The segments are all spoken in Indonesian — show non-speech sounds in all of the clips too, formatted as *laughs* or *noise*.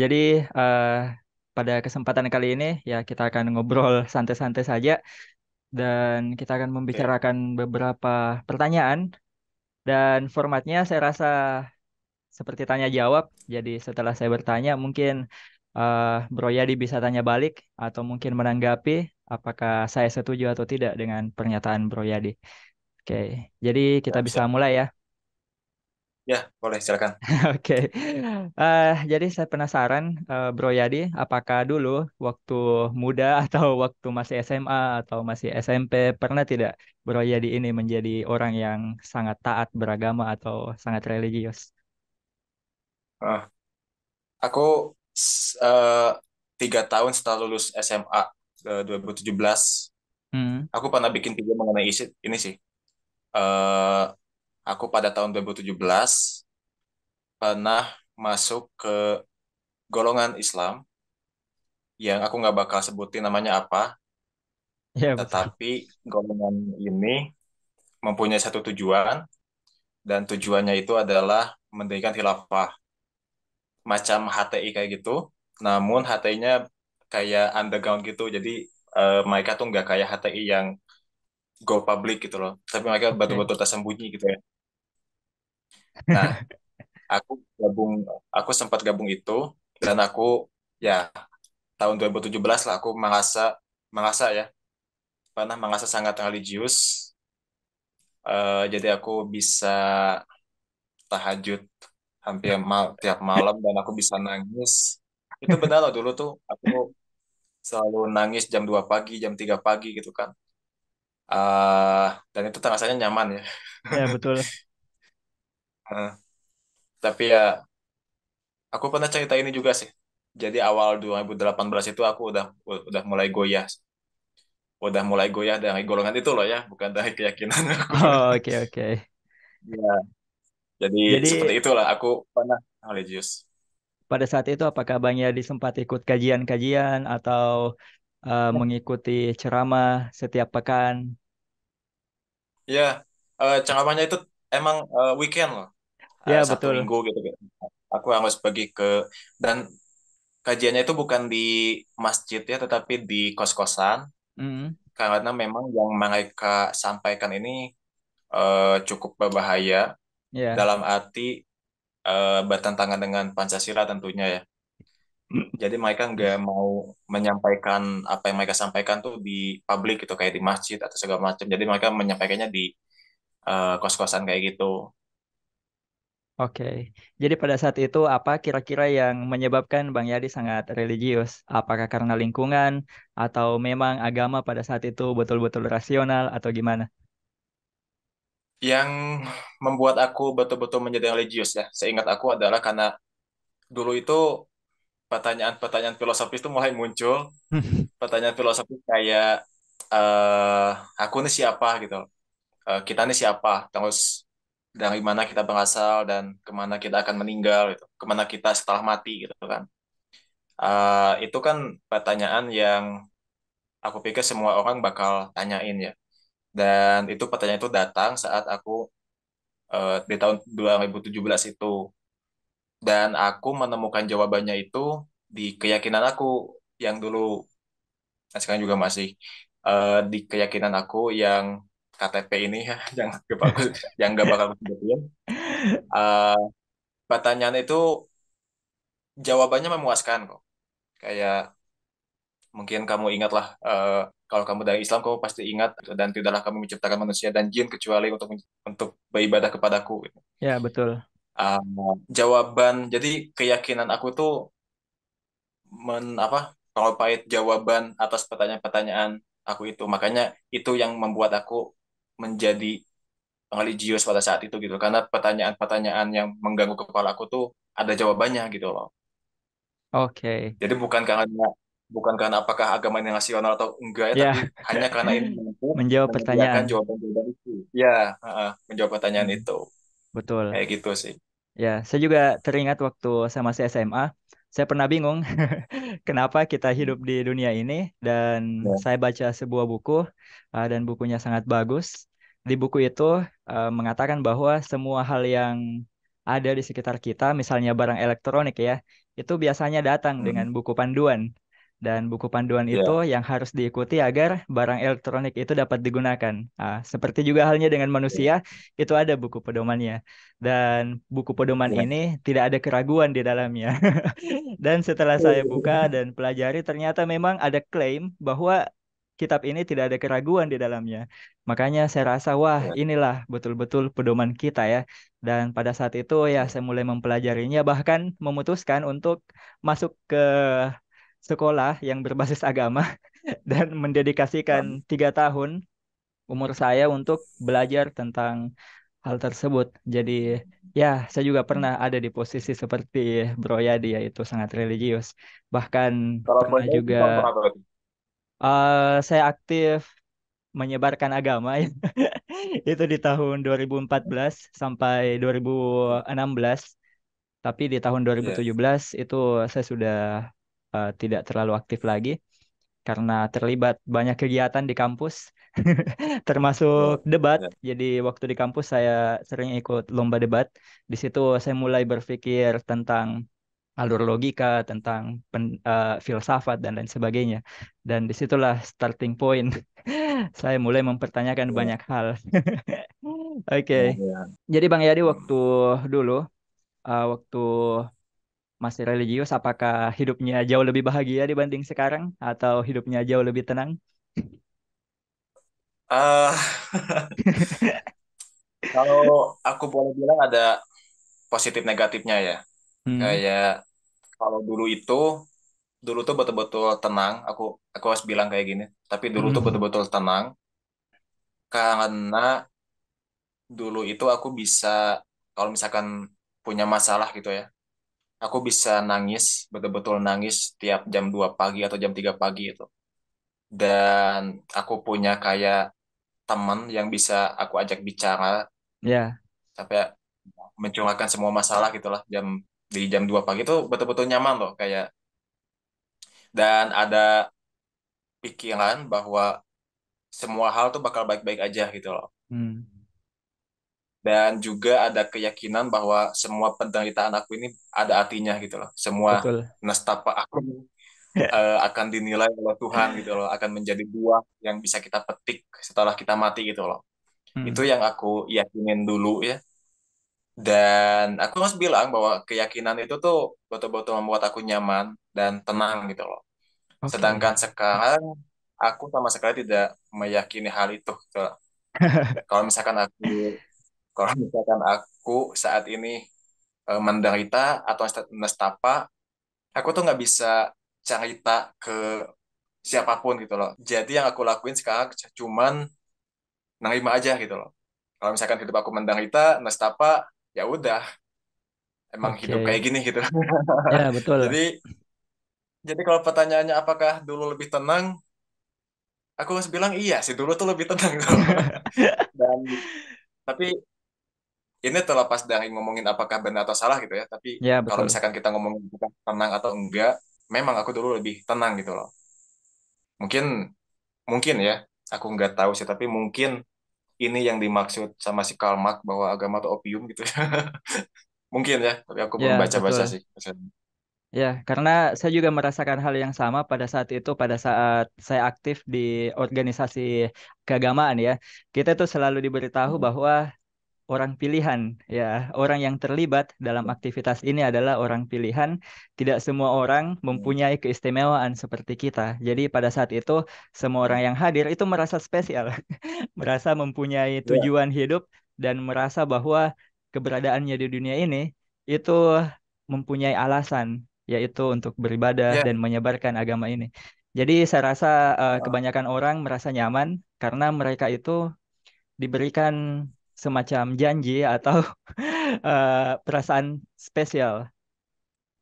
Jadi uh, pada kesempatan kali ini ya kita akan ngobrol santai-santai saja dan kita akan membicarakan beberapa pertanyaan dan formatnya saya rasa seperti tanya jawab. Jadi setelah saya bertanya mungkin uh, Bro Yadi bisa tanya balik atau mungkin menanggapi apakah saya setuju atau tidak dengan pernyataan Bro Yadi. Oke, jadi kita ya, bisa mulai ya. Ya, boleh silakan. *laughs* Oke. okay. Uh, eh, jadi saya penasaran uh, Bro Yadi, apakah dulu waktu muda *laughs* atau waktu masih SMA atau masih SMP pernah tidak Bro Yadi ini menjadi orang yang sangat taat beragama atau sangat religius? Uh, aku uh, tiga tahun setelah lulus SMA uh, 2017, hmm. aku pernah bikin video mengenai isi ini sih. Uh, aku pada tahun 2017 pernah masuk ke golongan Islam yang aku nggak bakal sebutin namanya apa. Ya, Tetapi golongan ini mempunyai satu tujuan dan tujuannya itu adalah mendirikan khilafah. Macam HTI kayak gitu, namun HTI-nya kayak underground gitu. Jadi uh, mereka tuh nggak kayak HTI yang go public gitu loh. Tapi mereka betul-betul tersembunyi gitu ya. Nah, aku gabung, aku sempat gabung itu dan aku ya tahun 2017 lah aku merasa merasa ya pernah merasa sangat religius. Uh, jadi aku bisa tahajud hampir ya. mal tiap malam dan aku bisa nangis. Itu benar loh dulu tuh aku selalu nangis jam 2 pagi, jam 3 pagi gitu kan. Uh, dan itu rasanya nyaman ya. Ya betul. Uh, Tapi ya aku pernah cerita ini juga sih. Jadi awal 2018 itu aku udah udah mulai goyah. Udah mulai goyah dari golongan itu loh ya, bukan dari keyakinan aku. *laughs* Oh, oke oke. Ya. Jadi, Jadi seperti itulah aku pernah religius. Pada saat itu apakah Bang Yadi sempat ikut kajian-kajian atau uh, mengikuti ceramah setiap pekan? Ya, uh, ceramahnya itu emang uh, weekend loh ya, satu betul. minggu gitu, gitu. Aku harus pergi ke dan kajiannya itu bukan di masjid ya, tetapi di kos-kosan. Mm. Karena memang yang mereka sampaikan ini uh, cukup berbahaya yeah. dalam arti uh, bertentangan dengan Pancasila tentunya ya. Jadi mereka nggak mau menyampaikan apa yang mereka sampaikan tuh di publik gitu kayak di masjid atau segala macam. Jadi mereka menyampaikannya di uh, kos-kosan kayak gitu. Oke, jadi pada saat itu apa kira-kira yang menyebabkan Bang Yadi sangat religius? Apakah karena lingkungan atau memang agama pada saat itu betul-betul rasional atau gimana? Yang membuat aku betul-betul menjadi religius ya, seingat aku adalah karena dulu itu pertanyaan-pertanyaan filosofis itu mulai muncul. *laughs* pertanyaan filosofis kayak e, aku ini siapa gitu, e, kita ini siapa, terus dari mana kita berasal dan kemana kita akan meninggal gitu kemana kita setelah mati gitu kan uh, itu kan pertanyaan yang aku pikir semua orang bakal tanyain ya dan itu pertanyaan itu datang saat aku uh, di tahun 2017 itu dan aku menemukan jawabannya itu di keyakinan aku yang dulu nah sekarang juga masih uh, di keyakinan aku yang KTP ini ya *laughs* yang gak bakal yang gak bakal kejadian. Uh, pertanyaan itu jawabannya memuaskan kok. Kayak mungkin kamu ingatlah uh, kalau kamu dari Islam kamu pasti ingat gitu, dan tidaklah kamu menciptakan manusia dan jin kecuali untuk untuk beribadah kepadaku. Gitu. Ya betul. Uh, jawaban jadi keyakinan aku tuh men apa kalau pahit jawaban atas pertanyaan-pertanyaan aku itu makanya itu yang membuat aku menjadi religius pada saat itu gitu karena pertanyaan-pertanyaan yang mengganggu kepala aku tuh ada jawabannya gitu loh. Oke. Okay. Jadi bukan karena bukan karena apakah agama ini nasional atau enggak ya, yeah. tapi hanya karena ini *laughs* mampu menjawab pertanyaan. jawaban-jawaban itu. Ya, menjawab pertanyaan hmm. itu. Betul. Kayak gitu sih. Ya, saya juga teringat waktu saya masih SMA, saya pernah bingung *laughs* kenapa kita hidup di dunia ini dan yeah. saya baca sebuah buku uh, dan bukunya sangat bagus. Di buku itu uh, mengatakan bahwa semua hal yang ada di sekitar kita, misalnya barang elektronik ya, itu biasanya datang hmm. dengan buku panduan dan buku panduan yeah. itu yang harus diikuti agar barang elektronik itu dapat digunakan. Nah, seperti juga halnya dengan iya. manusia, yeah. itu ada buku pedomannya. Dan buku pedoman yeah. ini tidak ada keraguan di dalamnya. *laughs* dan setelah iya, saya iya, buka dan pelajari ternyata memang ada klaim bahwa kitab ini tidak ada keraguan di dalamnya. Makanya saya rasa wah inilah betul-betul pedoman kita ya. Dan pada saat itu ya saya mulai mempelajarinya bahkan memutuskan untuk masuk ke sekolah yang berbasis agama *laughs* dan mendedikasikan tiga tahun umur saya untuk belajar tentang hal tersebut. Jadi ya saya juga pernah hmm. ada di posisi seperti Bro Yadi yaitu sangat religius. Bahkan Kalau pernah juga uh, saya aktif menyebarkan agama ya. *laughs* itu di tahun 2014 sampai 2016. Tapi di tahun 2017 iya. yes. itu saya sudah uh, tidak terlalu aktif lagi karena terlibat banyak kegiatan di kampus *laughs* termasuk iya, debat. Iya. Jadi waktu di kampus saya sering ikut lomba debat. Di situ saya mulai berpikir tentang alur logika, tentang pen, uh, filsafat dan lain sebagainya. Dan disitulah starting point *laughs* saya mulai mempertanyakan iya. banyak hal. *laughs* Oke. Okay. Jadi Bang Yadi waktu dulu uh, waktu masih religius, apakah hidupnya jauh lebih bahagia dibanding sekarang atau hidupnya jauh lebih tenang? Uh, *laughs* kalau aku boleh bilang ada positif negatifnya ya. Hmm. Kayak kalau dulu itu dulu tuh betul-betul tenang. Aku aku harus bilang kayak gini. Tapi dulu hmm. tuh betul-betul tenang karena dulu itu aku bisa kalau misalkan punya masalah gitu ya aku bisa nangis, betul-betul nangis tiap jam 2 pagi atau jam 3 pagi itu. Dan aku punya kayak teman yang bisa aku ajak bicara. Ya. Yeah. Sampai ya, mencurahkan semua masalah gitulah jam di jam 2 pagi itu betul-betul nyaman loh kayak dan ada pikiran bahwa semua hal tuh bakal baik-baik aja gitu loh. Hmm dan juga ada keyakinan bahwa semua penderitaan aku ini ada artinya gitu loh semua Betul. nestapa aku uh, *laughs* akan dinilai oleh Tuhan gitu loh akan menjadi buah yang bisa kita petik setelah kita mati gitu loh hmm. itu yang aku yakinin dulu ya dan aku harus bilang bahwa keyakinan itu tuh betul-betul membuat aku nyaman dan tenang gitu loh okay. sedangkan sekarang aku sama sekali tidak meyakini hal itu gitu *laughs* kalau misalkan aku kalau misalkan aku saat ini uh, menderita atau nestapa aku tuh nggak bisa cerita ke siapapun gitu loh jadi yang aku lakuin sekarang cuma nerima aja gitu loh kalau misalkan hidup aku menderita nestapa ya udah emang okay. hidup kayak gini gitu *laughs* ya betul jadi jadi kalau pertanyaannya apakah dulu lebih tenang aku harus bilang iya sih dulu tuh lebih tenang gitu *laughs* dan tapi ini terlepas dari ngomongin apakah benar atau salah gitu ya tapi ya, kalau misalkan kita ngomongin bukan tenang atau enggak memang aku dulu lebih tenang gitu loh mungkin mungkin ya aku nggak tahu sih tapi mungkin ini yang dimaksud sama si Karl Marx bahwa agama itu opium gitu *laughs* mungkin ya tapi aku belum ya, baca-baca sih Ya, karena saya juga merasakan hal yang sama pada saat itu, pada saat saya aktif di organisasi keagamaan ya. Kita tuh selalu diberitahu hmm. bahwa orang pilihan ya orang yang terlibat dalam aktivitas ini adalah orang pilihan tidak semua orang mempunyai keistimewaan seperti kita jadi pada saat itu semua orang yang hadir itu merasa spesial *laughs* merasa mempunyai ya. tujuan hidup dan merasa bahwa keberadaannya di dunia ini itu mempunyai alasan yaitu untuk beribadah yeah. dan menyebarkan agama ini jadi saya rasa uh, kebanyakan orang merasa nyaman karena mereka itu diberikan semacam janji atau uh, *laughs* perasaan spesial.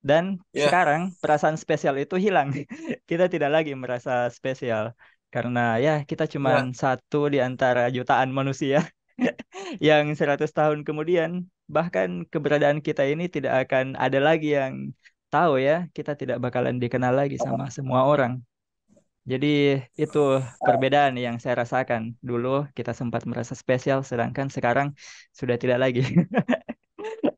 Dan yeah. sekarang perasaan spesial itu hilang. *laughs* kita tidak lagi merasa spesial karena ya kita cuma yeah. satu di antara jutaan manusia *laughs* yang 100 tahun kemudian bahkan keberadaan kita ini tidak akan ada lagi yang tahu ya, kita tidak bakalan dikenal lagi sama semua orang. Jadi itu perbedaan yang saya rasakan. Dulu kita sempat merasa spesial, sedangkan sekarang sudah tidak lagi. *laughs*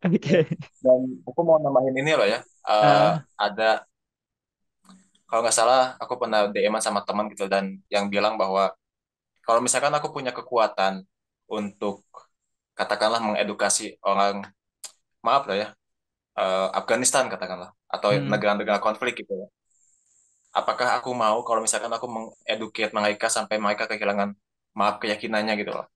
Oke. okay. Dan aku mau nambahin ini loh ya. Uh, uh. Ada kalau nggak salah aku pernah DM sama teman gitu dan yang bilang bahwa kalau misalkan aku punya kekuatan untuk katakanlah mengedukasi orang maaf loh ya uh, Afghanistan katakanlah atau hmm. negara-negara hmm. konflik gitu ya apakah aku mau kalau misalkan aku mengeduket mereka sampai mereka kehilangan maaf keyakinannya gitu loh.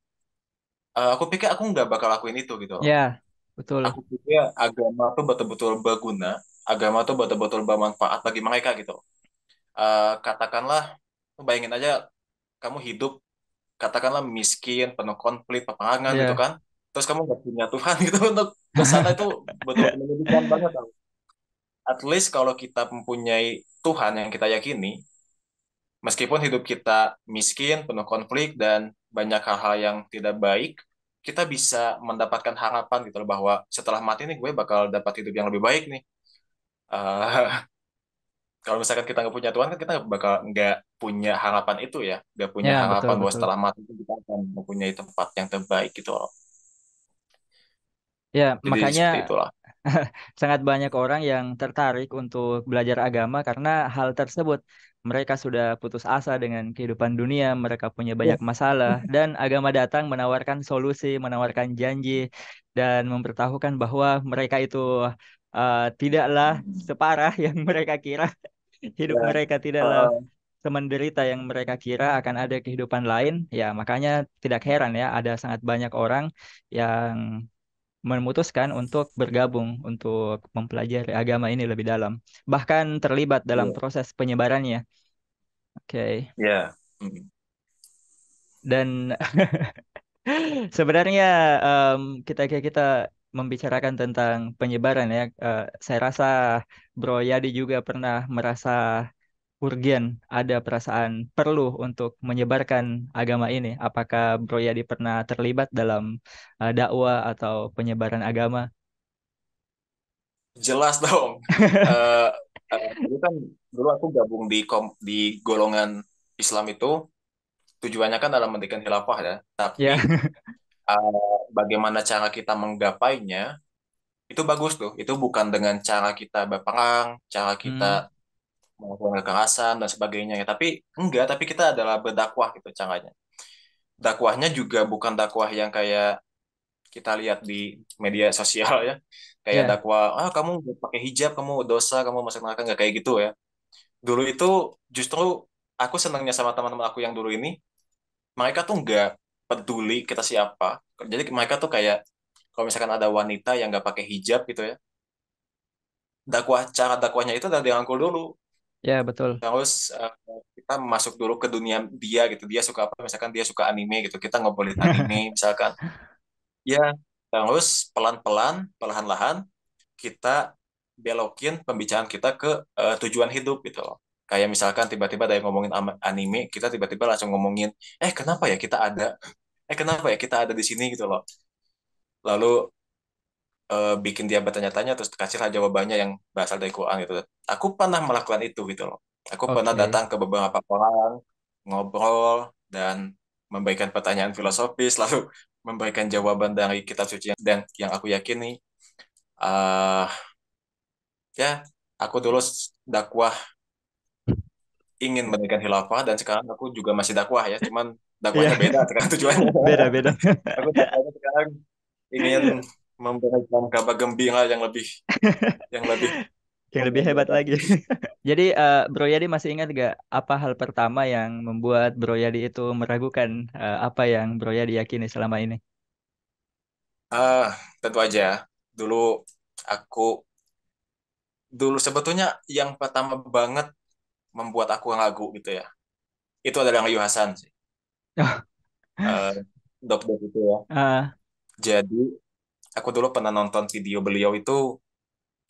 Uh, aku pikir aku nggak bakal lakuin itu gitu loh. Ya, betul. Aku pikir agama tuh betul-betul berguna, agama tuh betul-betul bermanfaat bagi mereka gitu. Uh, katakanlah, bayangin aja kamu hidup, katakanlah miskin, penuh konflik, peperangan yeah. gitu kan. Terus kamu nggak punya Tuhan *laughs* gitu untuk kesana itu betul betul menyedihkan banget. At least kalau kita mempunyai Tuhan yang kita yakini, meskipun hidup kita miskin, penuh konflik, dan banyak hal-hal yang tidak baik, kita bisa mendapatkan harapan gitu loh bahwa setelah mati nih gue bakal dapat hidup yang lebih baik nih. Uh, *laughs* kalau misalkan kita nggak punya Tuhan kan kita bakal nggak punya harapan itu ya, nggak punya ya, harapan betul, bahwa betul. setelah mati kita akan mempunyai tempat yang terbaik gitu loh. Ya, Jadi makanya itulah. *laughs* sangat banyak orang yang tertarik untuk belajar agama karena hal tersebut. Mereka sudah putus asa dengan kehidupan dunia, mereka punya banyak masalah, *laughs* dan agama datang menawarkan solusi, menawarkan janji, dan memberitahukan bahwa mereka itu uh, tidaklah hmm. separah *laughs* yang mereka kira. Hidup mereka tidaklah uh semenderita yang mereka kira akan ada kehidupan lain ya makanya tidak heran ya ada sangat banyak orang yang memutuskan untuk bergabung untuk mempelajari agama ini lebih dalam, bahkan terlibat dalam iya. proses penyebarannya. Oke. Okay. Ya. Yeah. Mm Dan *laughs* sebenarnya um, kita kita membicarakan tentang penyebaran ya, uh, saya rasa Bro Yadi juga pernah merasa urgen ada perasaan perlu untuk menyebarkan agama ini? Apakah Bro Yadi pernah terlibat dalam uh, dakwah atau penyebaran agama? Jelas dong. uh, *laughs* uh, kan dulu aku gabung di kom di golongan Islam itu tujuannya kan dalam mendirikan khilafah ya. Tapi yeah. Ya. *laughs* uh, bagaimana cara kita menggapainya itu bagus tuh. Itu bukan dengan cara kita berperang, cara kita hmm melakukan kekerasan dan sebagainya ya tapi enggak tapi kita adalah berdakwah gitu caranya dakwahnya juga bukan dakwah yang kayak kita lihat di media *laughs* sosial ya kayak yeah. dakwah ah kamu pakai hijab kamu dosa kamu masuk neraka nggak kayak gitu ya dulu itu justru aku senangnya sama teman-teman aku yang dulu ini mereka tuh nggak peduli kita siapa jadi mereka tuh kayak kalau misalkan ada wanita yang nggak pakai hijab gitu ya dakwah cara dakwahnya itu dari dirangkul dulu Ya, betul. Terus uh, kita masuk dulu ke dunia dia gitu. Dia suka apa? Misalkan dia suka anime gitu. Kita ngobrolin anime *laughs* misalkan. Ya, terus pelan-pelan, perlahan-lahan kita belokin pembicaraan kita ke uh, tujuan hidup gitu loh. Kayak misalkan tiba-tiba ada yang ngomongin anime, kita tiba-tiba langsung ngomongin, eh kenapa ya kita ada? Eh kenapa ya kita ada di sini gitu loh. Lalu uh, bikin dia bertanya-tanya terus kasihlah jawabannya yang berasal dari Quran gitu. Aku pernah melakukan itu gitu loh. Aku okay. pernah datang ke beberapa orang, ngobrol dan memberikan pertanyaan filosofis *laughs* lalu memberikan jawaban dari kitab suci yang, dan yang aku yakini. Uh, ya, aku dulu dakwah ingin mendirikan hilafah dan sekarang aku juga masih dakwah ya, cuman iya. dakwahnya beda sekarang tujuannya. *laughs* Beda, beda. aku sekarang ingin memberikan kabar gembira *laughs* yang lebih yang lebih yang lebih hebat lagi. *laughs* Jadi uh, Bro Yadi masih ingat gak apa hal pertama yang membuat Bro Yadi itu meragukan uh, apa yang Bro Yadi yakini selama ini? Uh, tentu aja. Ya. Dulu aku dulu sebetulnya yang pertama banget membuat aku ragu gitu ya. Itu adalah Ayu Hasan sih. uh, *laughs* eh, dok-dok itu ya. Uh. Jadi aku dulu pernah nonton video beliau itu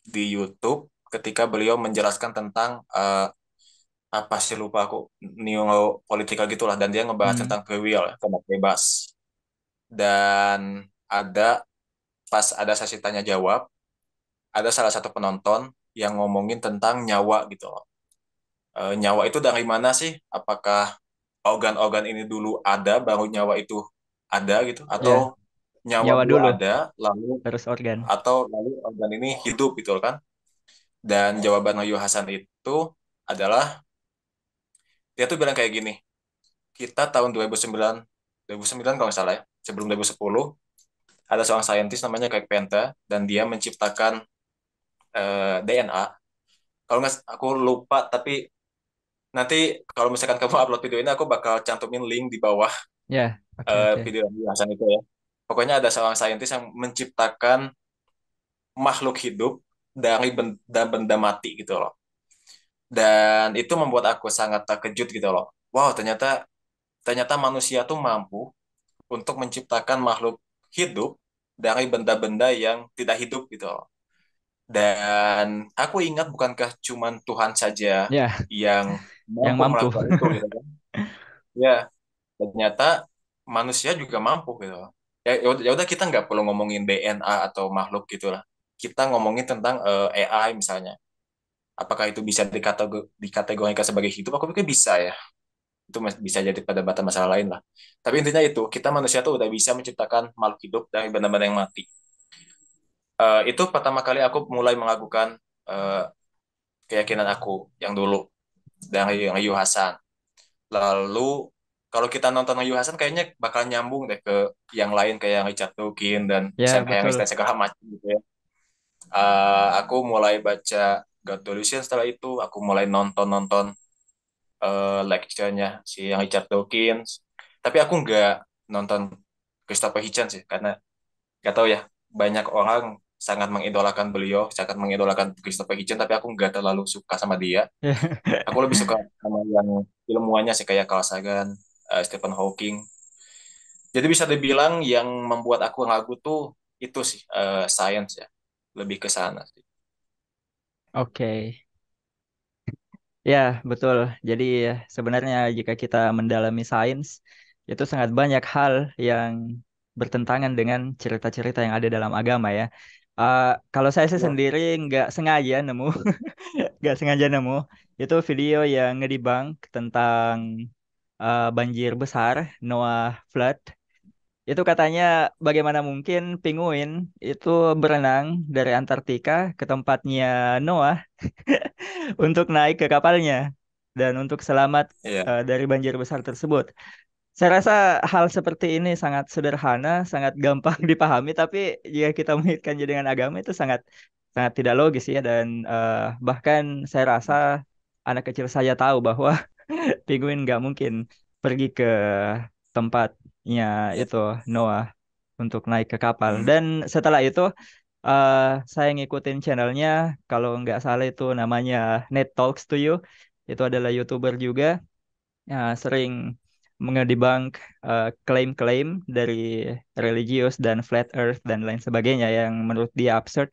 di YouTube ketika beliau menjelaskan tentang uh, apa sih lupa aku politika gitulah dan dia ngebahas hmm. tentang free will ya, tentang bebas dan ada pas ada sesi tanya jawab ada salah satu penonton yang ngomongin tentang nyawa gitu loh e, nyawa itu dari mana sih apakah organ-organ ini dulu ada baru nyawa itu ada gitu atau yeah nyawa, nyawa dulu, ada lalu terus organ atau lalu organ ini hidup gitu kan dan jawaban Wahyu Hasan itu adalah dia tuh bilang kayak gini kita tahun 2009 2009 kalau nggak salah ya sebelum 2010 ada seorang saintis namanya kayak Penta dan dia menciptakan uh, eh, DNA kalau nggak aku lupa tapi nanti kalau misalkan kamu upload video ini aku bakal cantumin link di bawah ya yeah, eh, okay, uh, okay. video Wahyu Hasan itu ya pokoknya ada seorang saintis yang menciptakan makhluk hidup dari benda benda mati gitu loh dan itu membuat aku sangat terkejut gitu loh wow ternyata ternyata manusia tuh mampu untuk menciptakan makhluk hidup dari benda-benda yang tidak hidup gitu loh dan aku ingat bukankah cuman Tuhan saja yeah. yang mampu yang mampu itu gitu kan? *laughs* ya ternyata manusia juga mampu gitu loh Ya, ya, ya udah kita nggak perlu ngomongin DNA atau makhluk gitulah kita ngomongin tentang uh, eh, AI misalnya apakah itu bisa dikategorikan sebagai hidup aku pikir bisa ya itu bisa jadi perdebatan masalah lain lah. Tapi intinya itu, kita manusia tuh udah bisa menciptakan makhluk hidup dari benda-benda yang mati. Uh, itu pertama kali aku mulai melakukan uh, keyakinan aku yang dulu dari yang Hasan. Lalu kalau kita nonton Yu Hasan kayaknya bakal nyambung deh ke yang lain kayak yang Richard Dawkins dan yeah, Sam Harris dan segala macam gitu ya. Uh, aku mulai baca God Delusion setelah itu aku mulai nonton-nonton uh, lecture-nya si yang Richard Dawkins. Tapi aku nggak nonton Christopher Hitchens sih karena nggak tahu ya banyak orang sangat mengidolakan beliau, sangat mengidolakan Christopher Hitchens tapi aku nggak terlalu suka sama dia. *laughs* aku lebih suka sama yang ilmuannya sih kayak Carl Sagan, uh, Stephen Hawking. Jadi bisa dibilang yang membuat aku ragu tuh itu sih uh, science ya, lebih ke sana sih. Oke. Okay. Ya, betul. Jadi ya, sebenarnya jika kita mendalami sains, itu sangat banyak hal yang bertentangan dengan cerita-cerita yang ada dalam agama ya. Uh, kalau saya sih ya. sendiri nggak sengaja nemu, *laughs* nggak sengaja nemu itu video yang ngedibang tentang uh, banjir besar Noah flood itu katanya bagaimana mungkin penguin itu berenang dari Antartika ke tempatnya Noah *laughs* untuk naik ke kapalnya dan untuk selamat yeah. Iya. uh, dari banjir besar tersebut. Saya rasa hal seperti ini sangat sederhana, sangat gampang *laughs* dipahami, tapi jika kita mengaitkannya dengan agama itu sangat sangat tidak logis ya dan uh, bahkan saya rasa anak kecil saya tahu bahwa *laughs* Penguin nggak mungkin pergi ke tempatnya itu Noah untuk naik ke kapal. Hmm. Dan setelah itu uh, saya ngikutin channelnya kalau nggak salah itu namanya Net Talks to You. Itu adalah youtuber juga uh, sering mengedebunk klaim eh, klaim-klaim dari religius dan flat earth dan lain sebagainya yang menurut dia absurd.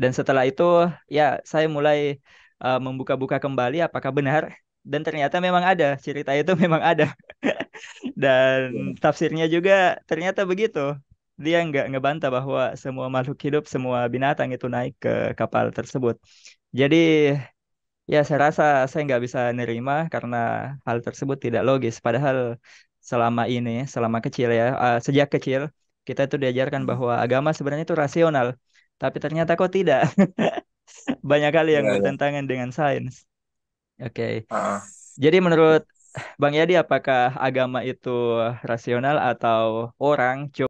Dan setelah itu ya saya mulai uh, membuka-buka kembali apakah benar dan ternyata memang ada cerita itu *laughs* memang ada dan iya. tafsirnya juga ternyata begitu dia nggak ngebantah bahwa semua makhluk hidup semua binatang itu naik ke kapal tersebut jadi ya saya rasa saya nggak bisa nerima karena hal tersebut tidak logis padahal selama ini selama kecil ya uh, sejak kecil kita itu diajarkan hmm. bahwa agama sebenarnya itu rasional tapi ternyata kok tidak *laughs* banyak kali yang iya, iya. bertentangan dengan sains Oke. Okay. Uh -uh. Jadi menurut Bang Yadi apakah agama itu rasional atau orang?